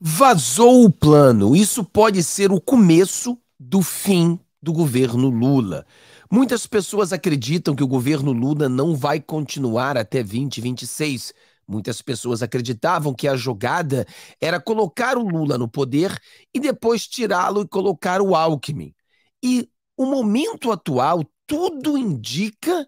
Vazou o plano. Isso pode ser o começo do fim do governo Lula. Muitas pessoas acreditam que o governo Lula não vai continuar até 2026. Muitas pessoas acreditavam que a jogada era colocar o Lula no poder e depois tirá-lo e colocar o Alckmin. E o momento atual, tudo indica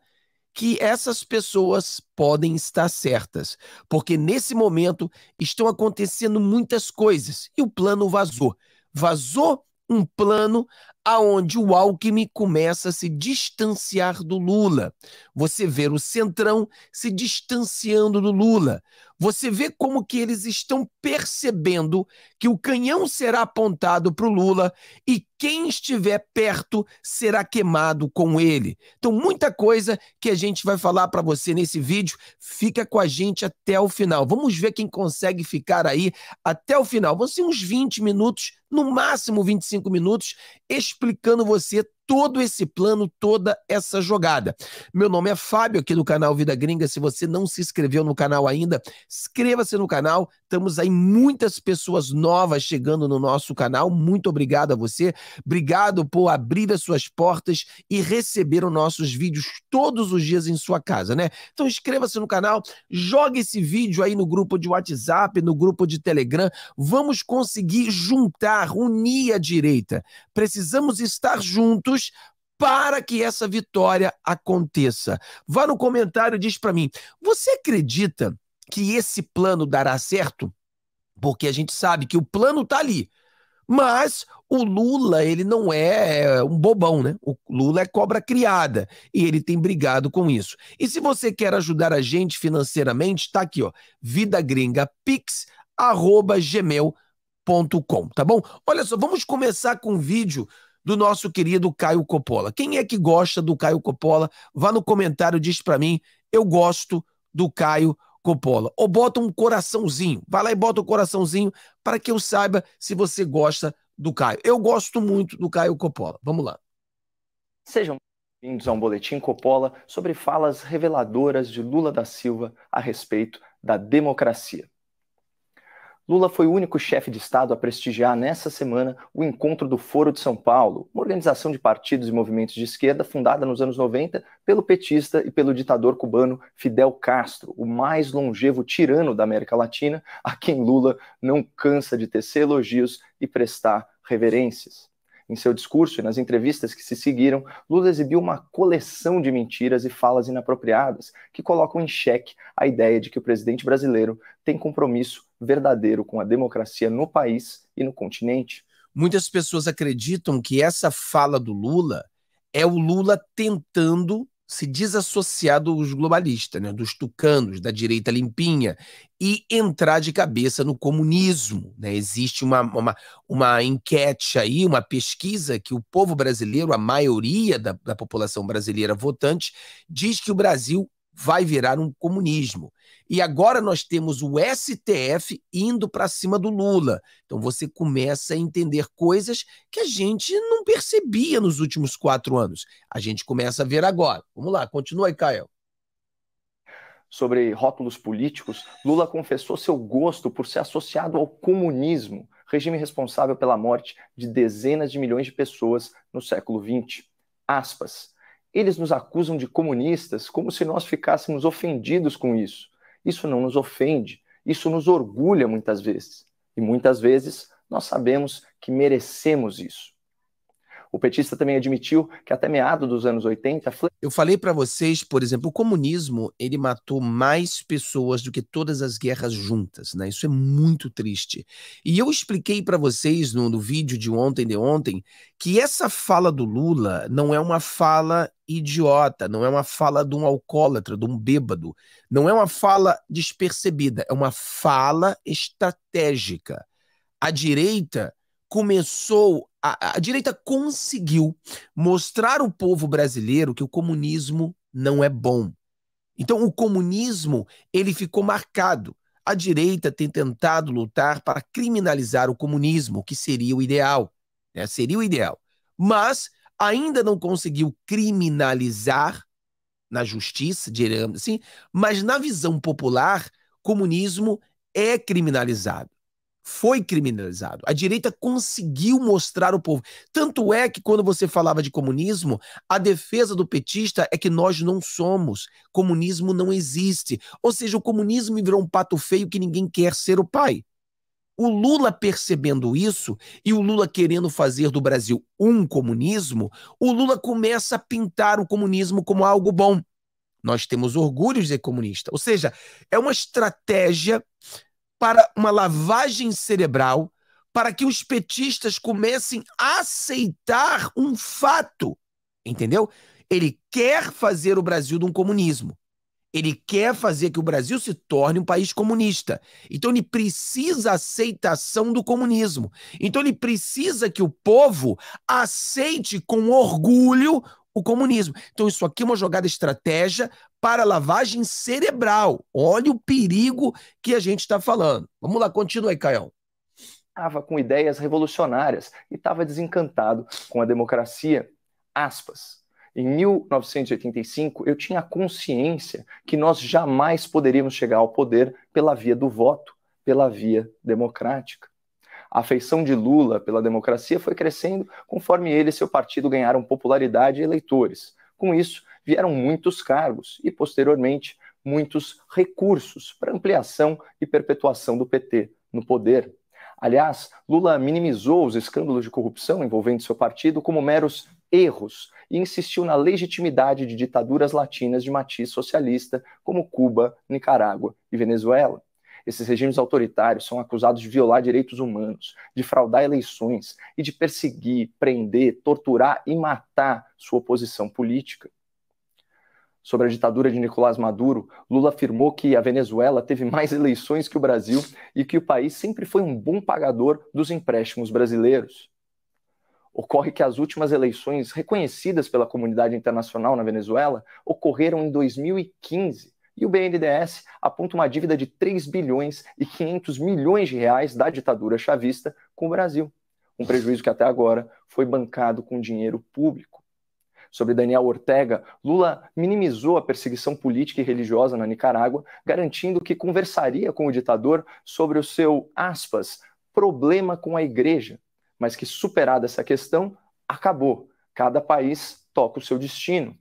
que essas pessoas podem estar certas, porque nesse momento estão acontecendo muitas coisas e o plano vazou. Vazou um plano aonde o Alckmin começa a se distanciar do Lula. Você vê o Centrão se distanciando do Lula. Você vê como que eles estão percebendo que o canhão será apontado para o Lula e quem estiver perto será queimado com ele. Então, muita coisa que a gente vai falar para você nesse vídeo. Fica com a gente até o final. Vamos ver quem consegue ficar aí até o final. Vão ser uns 20 minutos, no máximo 25 minutos explicando você todo esse plano, toda essa jogada. Meu nome é Fábio, aqui do canal Vida Gringa. Se você não se inscreveu no canal ainda, inscreva-se no canal. Estamos aí muitas pessoas novas chegando no nosso canal. Muito obrigado a você. Obrigado por abrir as suas portas e receber os nossos vídeos todos os dias em sua casa, né? Então inscreva-se no canal, jogue esse vídeo aí no grupo de WhatsApp, no grupo de Telegram. Vamos conseguir juntar, unir a direita. Precisamos precisamos estar juntos para que essa vitória aconteça. Vá no comentário e diz para mim: você acredita que esse plano dará certo? Porque a gente sabe que o plano está ali. Mas o Lula, ele não é, é um bobão, né? O Lula é cobra criada e ele tem brigado com isso. E se você quer ajudar a gente financeiramente, tá aqui, ó, vidagringapix@gmail.com tá bom? Olha só, vamos começar com um vídeo do nosso querido Caio Coppola. Quem é que gosta do Caio Coppola? Vá no comentário, diz para mim, eu gosto do Caio Coppola. Ou bota um coraçãozinho, vai lá e bota um coraçãozinho para que eu saiba se você gosta do Caio. Eu gosto muito do Caio Coppola. Vamos lá. Sejam bem-vindos a um boletim Coppola sobre falas reveladoras de Lula da Silva a respeito da democracia. Lula foi o único chefe de Estado a prestigiar nessa semana o encontro do Foro de São Paulo, uma organização de partidos e movimentos de esquerda fundada nos anos 90 pelo petista e pelo ditador cubano Fidel Castro, o mais longevo tirano da América Latina, a quem Lula não cansa de tecer elogios e prestar reverências. Em seu discurso e nas entrevistas que se seguiram, Lula exibiu uma coleção de mentiras e falas inapropriadas que colocam em xeque a ideia de que o presidente brasileiro tem compromisso verdadeiro com a democracia no país e no continente. Muitas pessoas acreditam que essa fala do Lula é o Lula tentando se desassociar dos globalistas, né, dos tucanos, da direita limpinha, e entrar de cabeça no comunismo. Né? Existe uma, uma, uma, enquete aí, uma pesquisa que o povo brasileiro, a maioria da, da população brasileira votante, diz que o Brasil vai virar um comunismo. E agora nós temos o STF indo para cima do Lula. Então você começa a entender coisas que a gente não percebia nos últimos quatro anos. A gente começa a ver agora. Vamos lá, continua aí, Caio sobre rótulos políticos, Lula confessou seu gosto por ser associado ao comunismo, regime responsável pela morte de dezenas de milhões de pessoas no século XX. Aspas. Eles nos acusam de comunistas como se nós ficássemos ofendidos com isso. Isso não nos ofende, isso nos orgulha muitas vezes. E muitas vezes nós sabemos que merecemos isso. O petista também admitiu que até meados dos anos 80. Eu falei para vocês, por exemplo, o comunismo ele matou mais pessoas do que todas as guerras juntas, né? Isso é muito triste. E eu expliquei para vocês no, no vídeo de ontem de ontem que essa fala do Lula não é uma fala idiota, não é uma fala de um alcoólatra, de um bêbado, não é uma fala despercebida, é uma fala estratégica. A direita começou, a, a direita conseguiu mostrar ao povo brasileiro que o comunismo não é bom. Então, o comunismo ele ficou marcado. A direita tem tentado lutar para criminalizar o comunismo, que seria o ideal. Né? Seria o ideal. Mas ainda não conseguiu criminalizar na justiça, diremos assim, mas na visão popular, comunismo é criminalizado foi criminalizado. A direita conseguiu mostrar o povo. Tanto é que quando você falava de comunismo, a defesa do petista é que nós não somos. Comunismo não existe. Ou seja, o comunismo virou um pato feio que ninguém quer ser o pai. O Lula percebendo isso e o Lula querendo fazer do Brasil um comunismo, o Lula começa a pintar o comunismo como algo bom. Nós temos orgulho de ser comunista. Ou seja, é uma estratégia para uma lavagem cerebral para que os petistas comecem a aceitar um fato, entendeu? Ele quer fazer o Brasil de um comunismo. Ele quer fazer que o Brasil se torne um país comunista. Então ele precisa aceitação do comunismo. Então ele precisa que o povo aceite com orgulho o comunismo. Então isso aqui é uma jogada estratégia para lavagem cerebral. Olha o perigo que a gente está falando. Vamos lá, aí, Caião. Estava com ideias revolucionárias e estava desencantado com a democracia. Aspas. Em 1985, eu tinha consciência que nós jamais poderíamos chegar ao poder pela via do voto, pela via democrática. A afeição de Lula pela democracia foi crescendo conforme ele e seu partido ganharam popularidade e eleitores. Com isso, vieram muitos cargos e, posteriormente, muitos recursos para ampliação e perpetuação do PT no poder. Aliás, Lula minimizou os escândalos de corrupção envolvendo seu partido como meros erros e insistiu na legitimidade de ditaduras latinas de matiz socialista, como Cuba, Nicarágua e Venezuela. Esses regimes autoritários são acusados de violar direitos humanos, de fraudar eleições e de perseguir, prender, torturar e matar sua oposição política sobre a ditadura de Nicolás Maduro, Lula afirmou que a Venezuela teve mais eleições que o Brasil e que o país sempre foi um bom pagador dos empréstimos brasileiros. Ocorre que as últimas eleições reconhecidas pela comunidade internacional na Venezuela ocorreram em 2015 e o BNDES aponta uma dívida de 3 bilhões e 500 milhões de reais da ditadura chavista com o Brasil, um prejuízo que até agora foi bancado com dinheiro público sobre Daniel Ortega, Lula minimizou a perseguição política e religiosa na Nicarágua, garantindo que conversaria com o ditador sobre o seu, aspas, problema com a igreja, mas que superada essa questão, acabou. Cada país toca o seu destino.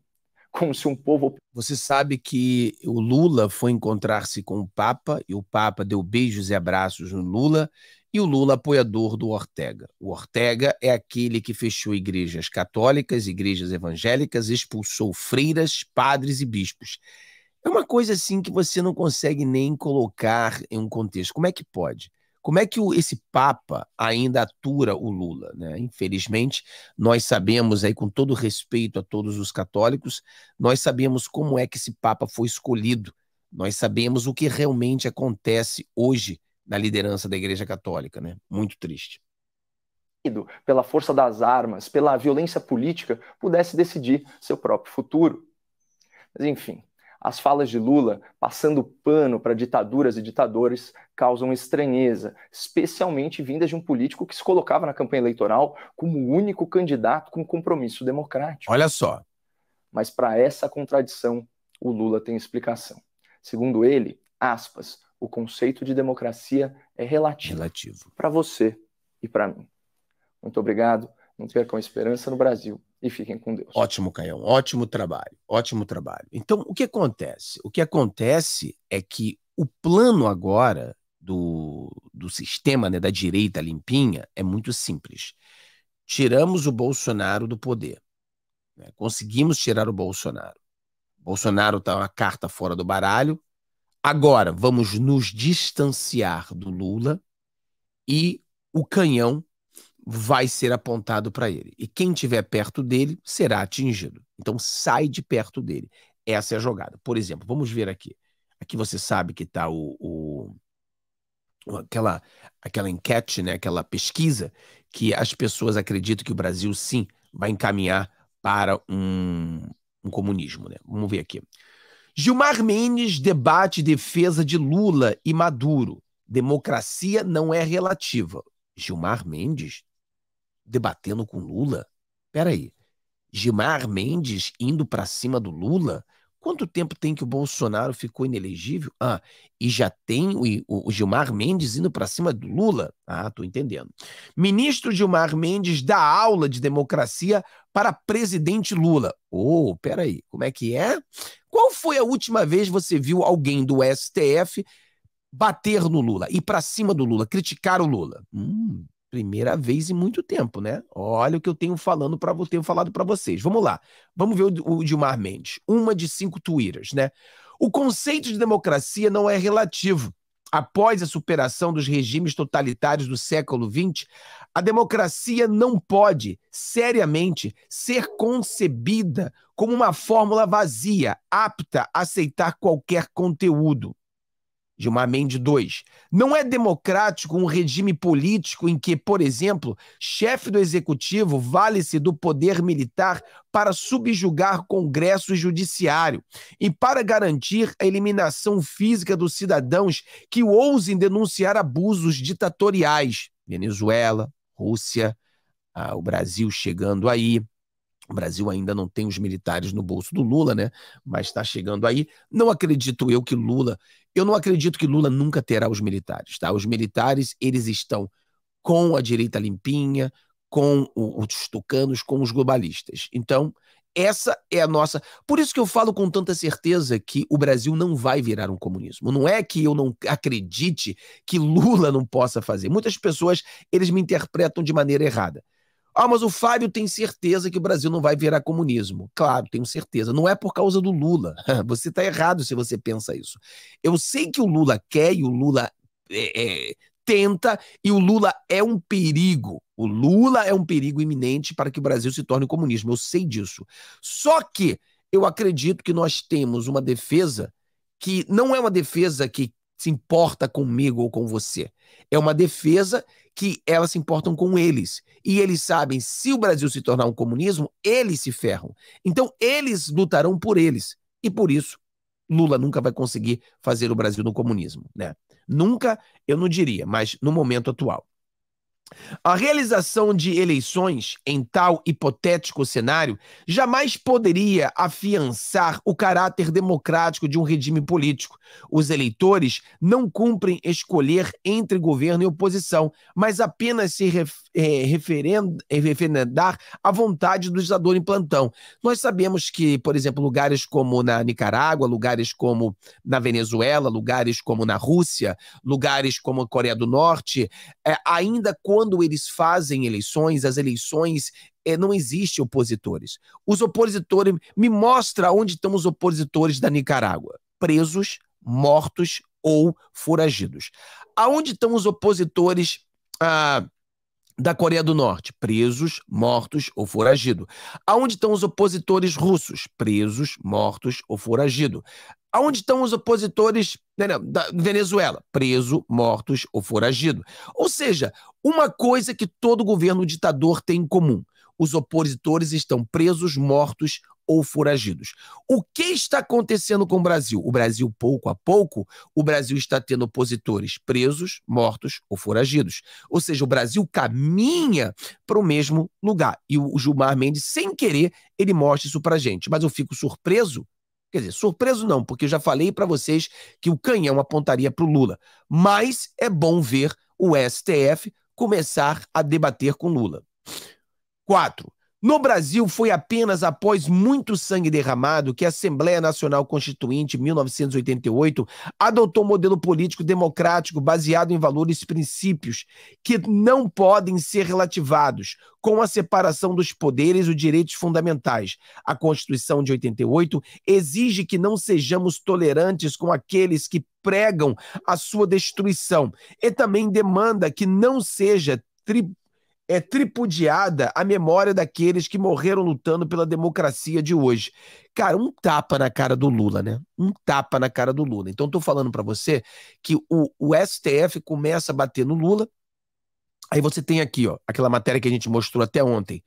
Como se um povo. Você sabe que o Lula foi encontrar-se com o Papa e o Papa deu beijos e abraços no Lula e o Lula apoiador do Ortega. O Ortega é aquele que fechou igrejas católicas, igrejas evangélicas, expulsou freiras, padres e bispos. É uma coisa assim que você não consegue nem colocar em um contexto. Como é que pode? Como é que esse Papa ainda atura o Lula? Né? Infelizmente, nós sabemos, aí, com todo respeito a todos os católicos, nós sabemos como é que esse Papa foi escolhido. Nós sabemos o que realmente acontece hoje da liderança da Igreja Católica, né? Muito triste. Pela força das armas, pela violência política, pudesse decidir seu próprio futuro. Mas, enfim, as falas de Lula passando pano para ditaduras e ditadores causam estranheza, especialmente vindas de um político que se colocava na campanha eleitoral como o único candidato com compromisso democrático. Olha só. Mas para essa contradição, o Lula tem explicação. Segundo ele, aspas, o conceito de democracia é relativo, relativo. para você e para mim. Muito obrigado. Não percam a esperança no Brasil e fiquem com Deus. Ótimo, Caião. Ótimo trabalho. Ótimo trabalho. Então, o que acontece? O que acontece é que o plano agora do, do sistema né, da direita limpinha é muito simples. Tiramos o Bolsonaro do poder. Né? Conseguimos tirar o Bolsonaro. Bolsonaro está uma carta fora do baralho, Agora, vamos nos distanciar do Lula e o canhão vai ser apontado para ele. E quem estiver perto dele será atingido. Então, sai de perto dele. Essa é a jogada. Por exemplo, vamos ver aqui. Aqui você sabe que está o, o, aquela, aquela enquete, né, aquela pesquisa, que as pessoas acreditam que o Brasil, sim, vai encaminhar para um, um comunismo. Né? Vamos ver aqui. Gilmar Mendes debate defesa de Lula e Maduro. Democracia não é relativa. Gilmar Mendes debatendo com Lula? Peraí. Gilmar Mendes indo para cima do Lula? Quanto tempo tem que o Bolsonaro ficou inelegível? Ah, e já tem o, o Gilmar Mendes indo para cima do Lula? Ah, tô entendendo. Ministro Gilmar Mendes dá aula de democracia para presidente Lula. Oh, peraí, como é que é? Qual foi a última vez você viu alguém do STF bater no Lula, ir para cima do Lula, criticar o Lula? Hum, Primeira vez em muito tempo, né? Olha o que eu tenho falando para tenho falado para vocês. Vamos lá. Vamos ver o, o Dilmar Mendes. Uma de cinco twitters, né? O conceito de democracia não é relativo. Após a superação dos regimes totalitários do século XX, a democracia não pode, seriamente, ser concebida como uma fórmula vazia, apta a aceitar qualquer conteúdo. Gilmar Mendes 2. Não é democrático um regime político em que, por exemplo, chefe do executivo vale-se do poder militar para subjugar Congresso e Judiciário e para garantir a eliminação física dos cidadãos que ousem denunciar abusos ditatoriais. Venezuela, Rússia, ah, o Brasil chegando aí, o Brasil ainda não tem os militares no bolso do Lula, né? Mas está chegando aí. Não acredito eu que Lula. Eu não acredito que Lula nunca terá os militares, tá? Os militares, eles estão com a direita limpinha, com os tucanos, com os globalistas. Então, essa é a nossa. Por isso que eu falo com tanta certeza que o Brasil não vai virar um comunismo. Não é que eu não acredite que Lula não possa fazer. Muitas pessoas, eles me interpretam de maneira errada. Ah, mas o Fábio tem certeza que o Brasil não vai virar comunismo. Claro, tenho certeza. Não é por causa do Lula. Você está errado se você pensa isso. Eu sei que o Lula quer e o Lula é, é, tenta, e o Lula é um perigo. O Lula é um perigo iminente para que o Brasil se torne comunismo. Eu sei disso. Só que eu acredito que nós temos uma defesa que não é uma defesa que se importa comigo ou com você. É uma defesa que elas se importam com eles. E eles sabem, se o Brasil se tornar um comunismo, eles se ferram. Então, eles lutarão por eles. E por isso, Lula nunca vai conseguir fazer o Brasil no comunismo, né? Nunca, eu não diria, mas no momento atual. A realização de eleições em tal hipotético cenário jamais poderia afiançar o caráter democrático de um regime político. Os eleitores não cumprem escolher entre governo e oposição, mas apenas se ref, é, eh, referendar à vontade do legislador em plantão. Nós sabemos que, por exemplo, lugares como na Nicarágua, lugares como na Venezuela, lugares como na Rússia, lugares como a Coreia do Norte, é, ainda quando quando eles fazem eleições, as eleições é, não existem opositores. Os opositores me mostra onde estão os opositores da Nicarágua, presos, mortos ou foragidos. Aonde estão os opositores ah, da Coreia do Norte, presos, mortos ou foragido. Aonde estão os opositores russos? Presos, mortos ou foragido. Aonde estão os opositores né, né, da Venezuela? Preso, mortos ou foragido. Ou seja, uma coisa que todo governo ditador tem em comum: os opositores estão presos, mortos ou foragidos. O que está acontecendo com o Brasil? O Brasil, pouco a pouco, o Brasil está tendo opositores presos, mortos ou foragidos. Ou seja, o Brasil caminha para o mesmo lugar. E o Gilmar Mendes, sem querer, ele mostra isso para gente. Mas eu fico surpreso Quer dizer, surpreso não, porque eu já falei para vocês que o canhão apontaria para o Lula. Mas é bom ver o STF começar a debater com Lula. Quatro. No Brasil, foi apenas após muito sangue derramado que a Assembleia Nacional Constituinte, 1988, adotou um modelo político democrático baseado em valores e princípios que não podem ser relativados, com a separação dos poderes e os direitos fundamentais. A Constituição de 88 exige que não sejamos tolerantes com aqueles que pregam a sua destruição e também demanda que não seja tri é tripudiada a memória daqueles que morreram lutando pela democracia de hoje. Cara, um tapa na cara do Lula, né? Um tapa na cara do Lula. Então, estou falando para você que o, o STF começa a bater no Lula. Aí você tem aqui, ó, aquela matéria que a gente mostrou até ontem.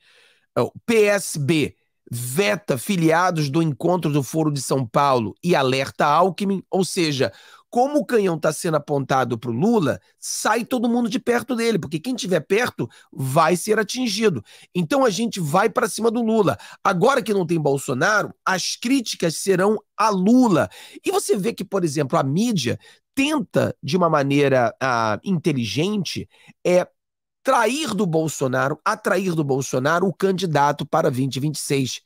É o PSB veta filiados do encontro do Foro de São Paulo e alerta Alckmin, ou seja, como o canhão está sendo apontado para o Lula, sai todo mundo de perto dele, porque quem estiver perto vai ser atingido. Então a gente vai para cima do Lula. Agora que não tem Bolsonaro, as críticas serão a Lula. E você vê que, por exemplo, a mídia tenta, de uma maneira ah, inteligente, é trair do Bolsonaro, atrair do Bolsonaro o candidato para 2026.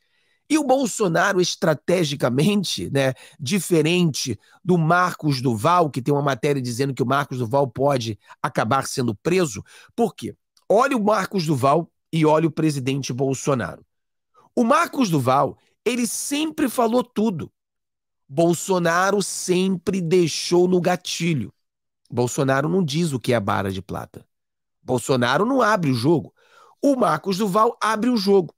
E o Bolsonaro, estrategicamente, né, diferente do Marcos Duval, que tem uma matéria dizendo que o Marcos Duval pode acabar sendo preso, por quê? Olha o Marcos Duval e olha o presidente Bolsonaro. O Marcos Duval, ele sempre falou tudo. Bolsonaro sempre deixou no gatilho. Bolsonaro não diz o que é barra de plata. Bolsonaro não abre o jogo. O Marcos Duval abre o jogo.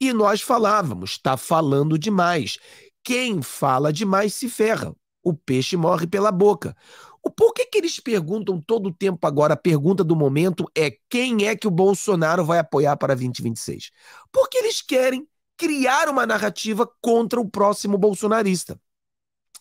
E nós falávamos, está falando demais. Quem fala demais se ferra. O peixe morre pela boca. O por que, que eles perguntam todo o tempo agora? A pergunta do momento é quem é que o Bolsonaro vai apoiar para 2026? Porque eles querem criar uma narrativa contra o próximo bolsonarista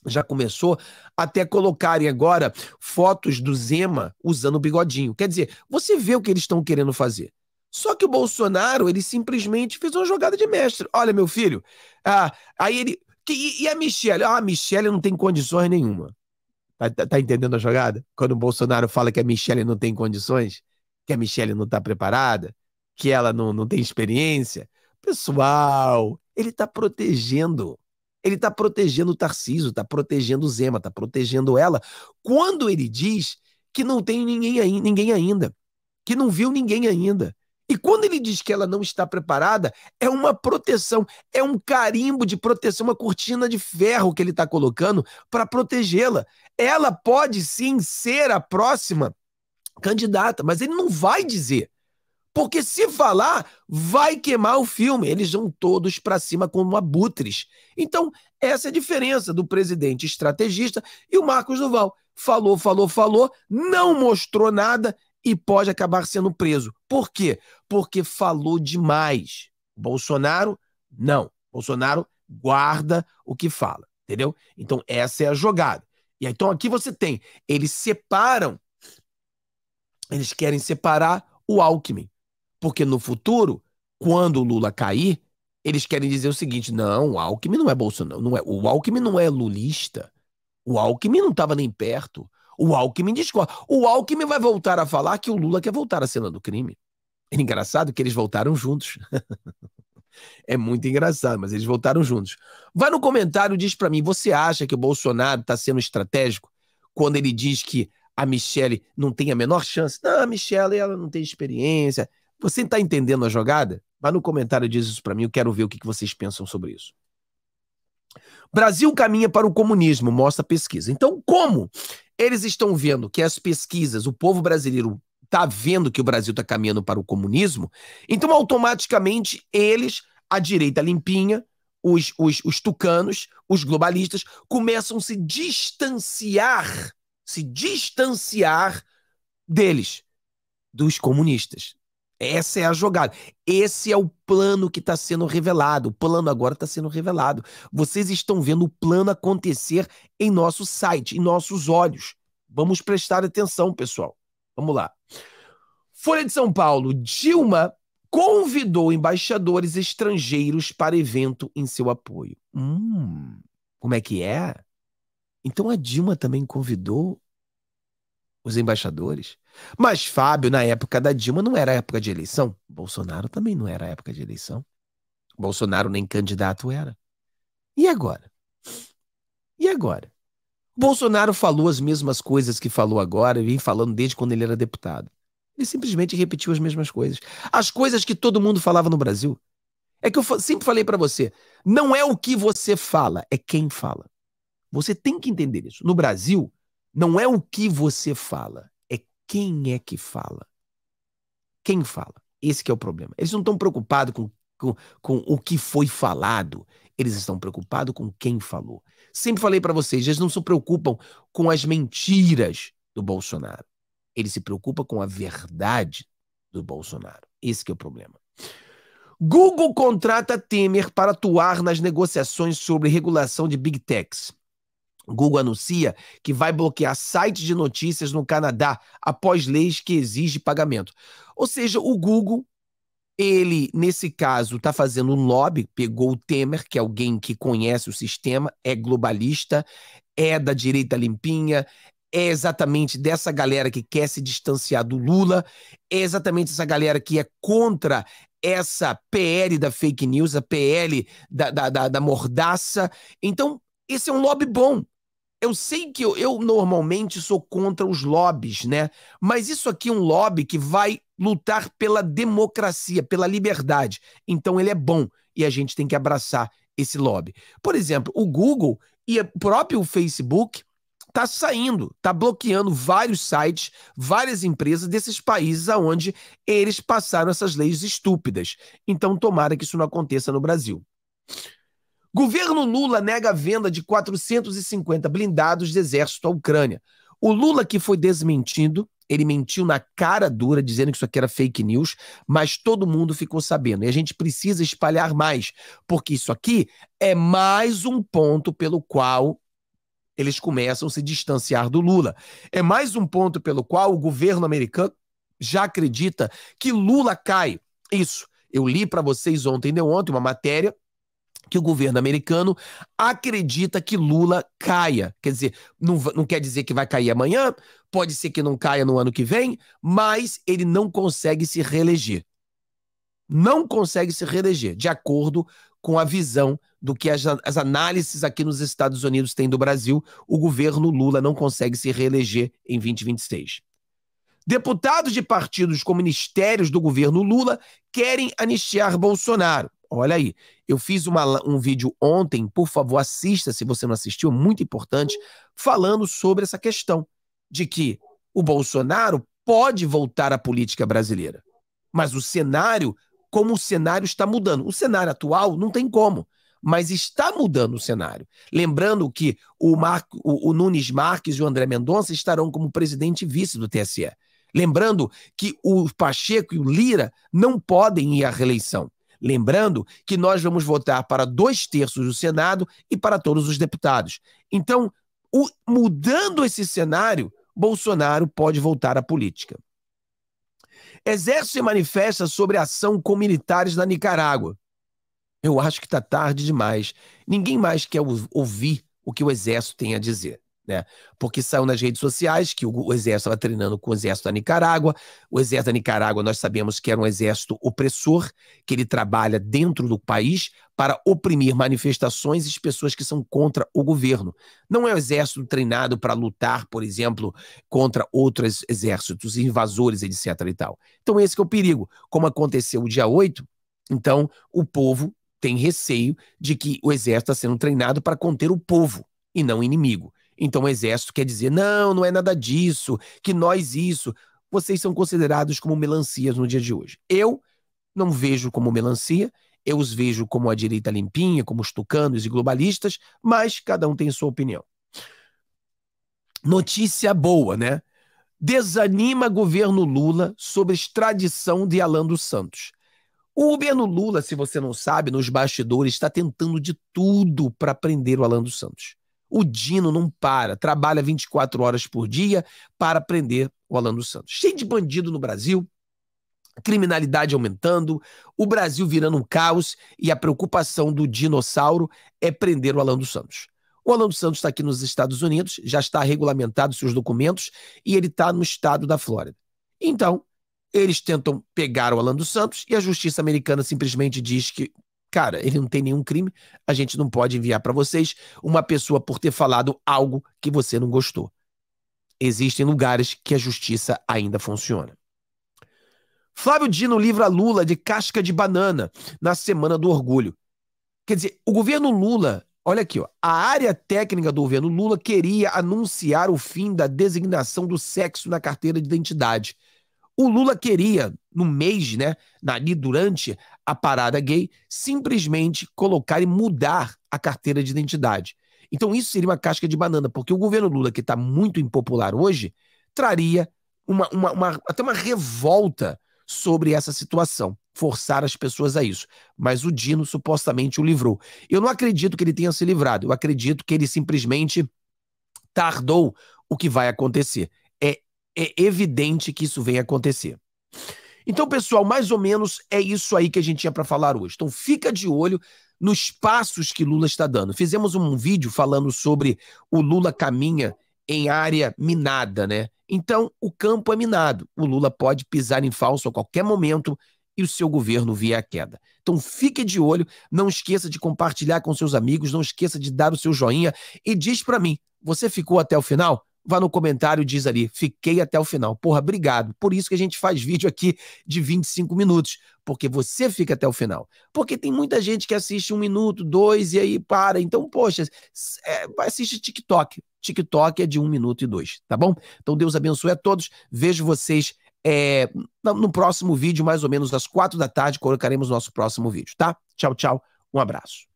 já começou até colocarem agora fotos do Zema usando o bigodinho. Quer dizer, você vê o que eles estão querendo fazer. Só que o Bolsonaro, ele simplesmente fez uma jogada de mestre. Olha, meu filho, ah, aí ele. Que, e, a Michelle? Ah, a Michelle não tem condições nenhuma. Tá, tá, tá, entendendo a jogada? Quando o Bolsonaro fala que a Michelle não tem condições, que a Michelle não tá preparada, que ela não, não tem experiência. Pessoal, ele tá protegendo. Ele tá protegendo o Tarciso, tá protegendo o Zema, tá protegendo ela. Quando ele diz que não tem ninguém, ninguém ainda, que não viu ninguém ainda, e quando ele diz que ela não está preparada, é uma proteção, é um carimbo de proteção, uma cortina de ferro que ele está colocando para protegê-la. Ela pode sim ser a próxima candidata, mas ele não vai dizer. Porque se falar, vai queimar o filme. Eles vão todos para cima como abutres. Então, essa é a diferença do presidente estrategista e o Marcos Duval. Falou, falou, falou, não mostrou nada e pode acabar sendo preso. Por quê? Porque falou demais. Bolsonaro, não. Bolsonaro guarda o que fala, entendeu? Então, essa é a jogada. E aí, então aqui você tem, eles separam, eles querem separar o Alckmin. Porque no futuro, quando o Lula cair, eles querem dizer o seguinte: não, o Alckmin não é Bolsonaro, não é, o Alckmin não é lulista. O Alckmin não estava nem perto. O Alckmin discorda. O Alckmin vai voltar a falar que o Lula quer voltar à cena do crime. É engraçado que eles voltaram juntos. é muito engraçado, mas eles voltaram juntos. Vai no comentário e diz para mim: você acha que o Bolsonaro está sendo estratégico quando ele diz que a Michelle não tem a menor chance? Não, a Michelle ela não tem experiência. Você está entendendo a jogada? Vai no comentário e diz isso para mim. Eu quero ver o que vocês pensam sobre isso. Brasil caminha para o comunismo, mostra a pesquisa. Então, como eles estão vendo que as pesquisas, o povo brasileiro está vendo que o Brasil está caminhando para o comunismo, então automaticamente eles, a direita limpinha, os, os, os tucanos, os globalistas, começam a se distanciar, se distanciar deles, dos comunistas. Essa é a jogada. Esse é o plano que está sendo revelado. O plano agora está sendo revelado. Vocês estão vendo o plano acontecer em nosso site, em nossos olhos. Vamos prestar atenção, pessoal. Vamos lá. Folha de São Paulo. Dilma convidou embaixadores estrangeiros para evento em seu apoio. Hum, como é que é? Então a Dilma também convidou os embaixadores? Mas Fábio, na época da Dilma, não era época de eleição. Bolsonaro também não era época de eleição. Bolsonaro nem candidato era. E agora? E agora? Bolsonaro falou as mesmas coisas que falou agora e vem falando desde quando ele era deputado. Ele simplesmente repetiu as mesmas coisas. As coisas que todo mundo falava no Brasil. É que eu sempre falei para você, não é o que você fala, é quem fala. Você tem que entender isso. No Brasil, não é o que você fala, quem é que fala? Quem fala? Esse é o problema. Eles não estão preocupados com, com, com o que foi falado, eles estão preocupados com quem falou. Sempre falei para vocês, eles não se preocupam com as mentiras do Bolsonaro. Ele se preocupa com a verdade do Bolsonaro. Esse é o problema. Google contrata Temer para atuar nas negociações sobre regulação de Big Techs. Google anuncia que vai bloquear sites de notícias no Canadá após leis que exigem pagamento. Ou seja, o Google, ele, nesse caso, está fazendo um lobby, pegou o Temer, que é alguém que conhece o sistema, é globalista, é da direita limpinha, é exatamente dessa galera que quer se distanciar do Lula, é exatamente essa galera que é contra essa PL da fake news, a PL da, da, da, da mordaça. Então, esse é um lobby bom eu sei que eu, eu, normalmente sou contra os lobbies, né? Mas isso aqui é um lobby que vai lutar pela democracia, pela liberdade. Então ele é bom e a gente tem que abraçar esse lobby. Por exemplo, o Google e o próprio Facebook tá saindo, tá bloqueando vários sites, várias empresas desses países aonde eles passaram essas leis estúpidas. Então tomara que isso não aconteça no Brasil. Governo Lula nega a venda de 450 blindados de exército à Ucrânia. O Lula que foi desmentido, ele mentiu na cara dura dizendo que isso aqui era fake news, mas todo mundo ficou sabendo. E a gente precisa espalhar mais, porque isso aqui é mais um ponto pelo qual eles começam a se distanciar do Lula. É mais um ponto pelo qual o governo americano já acredita que Lula cai. Isso. Eu li para vocês ontem, deu ontem, uma matéria que o governo americano acredita que Lula caia. Quer dizer, não, não quer dizer que vai cair amanhã, pode ser que não caia no ano que vem, mas ele não consegue se reeleger. Não consegue se reeleger, de acordo com a visão do que as, as análises aqui nos Estados Unidos têm do Brasil, o governo Lula não consegue se reeleger em 2026. Deputados de partidos com ministérios do governo Lula querem anistiar Bolsonaro. Olha aí, eu fiz uma, um vídeo ontem, por favor, assista se você não assistiu, muito importante, falando sobre essa questão de que o Bolsonaro pode voltar à política brasileira. Mas o cenário, como o cenário está mudando. O cenário atual não tem como, mas está mudando o cenário. Lembrando que o, Marco, o, o Nunes Marques e o André Mendonça estarão como presidente e vice do TSE. Lembrando que o Pacheco e o Lira não podem ir à reeleição. Lembrando que nós vamos votar para dois terços do Senado e para todos os deputados. Então, o, mudando esse cenário, Bolsonaro pode voltar à política. Exército se manifesta sobre ação com militares na Nicarágua. Eu acho que está tarde demais. Ninguém mais quer ouvir o que o Exército tem a dizer. Né? Porque saiu nas redes sociais que o, o exército estava treinando com o exército da Nicarágua. O exército da Nicarágua, nós sabemos que era um exército opressor, que ele trabalha dentro do país para oprimir manifestações e pessoas que são contra o governo. Não é um exército treinado para lutar, por exemplo, contra outros exércitos, invasores, etc. E tal. Então, esse é o perigo. Como aconteceu o dia 8, então o povo tem receio de que o exército está sendo treinado para conter o povo e não o inimigo. Então o exército quer dizer: não, não é nada disso, que nós isso. Vocês são considerados como melancias no dia de hoje. Eu não vejo como melancia, eu os vejo como a direita limpinha, como os tucanos e globalistas, mas cada um tem sua opinião. Notícia boa, né? Desanima governo Lula sobre extradição de Alan dos Santos. O governo Lula, se você não sabe, nos bastidores está tentando de tudo para prender o Alan dos Santos. O Dino não para, trabalha 24 horas por dia para prender o Alan dos Santos. Cheio de bandido no Brasil, criminalidade aumentando, o Brasil virando um caos e a preocupação do dinossauro é prender o Alan dos Santos. O Alan dos Santos está aqui nos Estados Unidos, já está regulamentado seus documentos e ele está no estado da Flórida. Então, eles tentam pegar o Alan dos Santos e a justiça americana simplesmente diz que Cara, ele não tem nenhum crime, a gente não pode enviar para vocês uma pessoa por ter falado algo que você não gostou. Existem lugares que a justiça ainda funciona. Flávio Dino livra Lula de casca de banana na Semana do Orgulho. Quer dizer, o governo Lula, olha aqui, ó, a área técnica do governo Lula queria anunciar o fim da designação do sexo na carteira de identidade. O Lula queria, no mês, né, ali durante a parada gay simplesmente colocar e mudar a carteira de identidade. Então isso seria uma casca de banana, porque o governo Lula, que está muito impopular hoje, traria uma, uma, uma, até uma revolta sobre essa situação, forçar as pessoas a isso. Mas o Dino supostamente o livrou. Eu não acredito que ele tenha se livrado, eu acredito que ele simplesmente tardou o que vai acontecer. É, é evidente que isso vem acontecer. Então, pessoal, mais ou menos é isso aí que a gente tinha para falar hoje. Então, fica de olho nos passos que Lula está dando. Fizemos um vídeo falando sobre o Lula caminha em área minada, né? Então, o campo é minado. O Lula pode pisar em falso a qualquer momento e o seu governo via a queda. Então fique de olho, não esqueça de compartilhar com seus amigos, não esqueça de dar o seu joinha e diz para mim, você ficou até o final? vá no comentário e diz ali, fiquei até o final. Porra, obrigado. Por isso que a gente faz vídeo aqui de 25 minutos, porque você fica até o final. Porque tem muita gente que assiste um minuto, dois e aí para. Então, poxa, é, assiste TikTok. TikTok é de um minuto e dois, tá bom? Então, Deus abençoe a todos. Vejo vocês é, no próximo vídeo, mais ou menos às quatro da tarde, colocaremos nosso próximo vídeo, tá? Tchau, tchau. Um abraço.